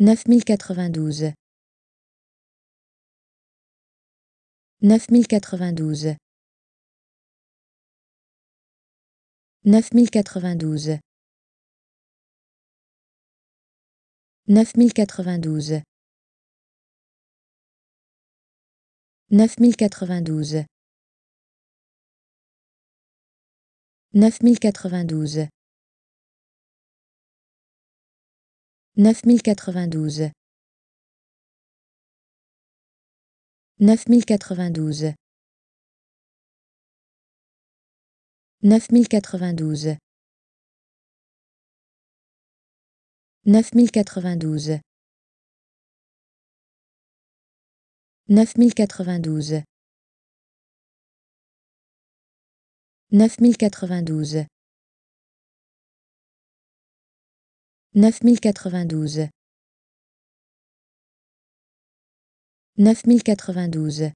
neuf mille quatre-vingt-douze neuf mille quatre-vingt-douze neuf mille quatre-vingt-douze neuf mille quatre-vingt-douze neuf mille quatre-vingt-douze neuf mille quatre-vingt-douze Neuf mille quatre-vingt-douze neuf mille quatre-vingt-douze neuf mille quatre-vingt-douze neuf mille quatre-vingt-douze neuf mille quatre-vingt-douze neuf mille quatre-vingt-douze. Neuf mille quatre-vingt-douze. Neuf mille quatre-vingt-douze.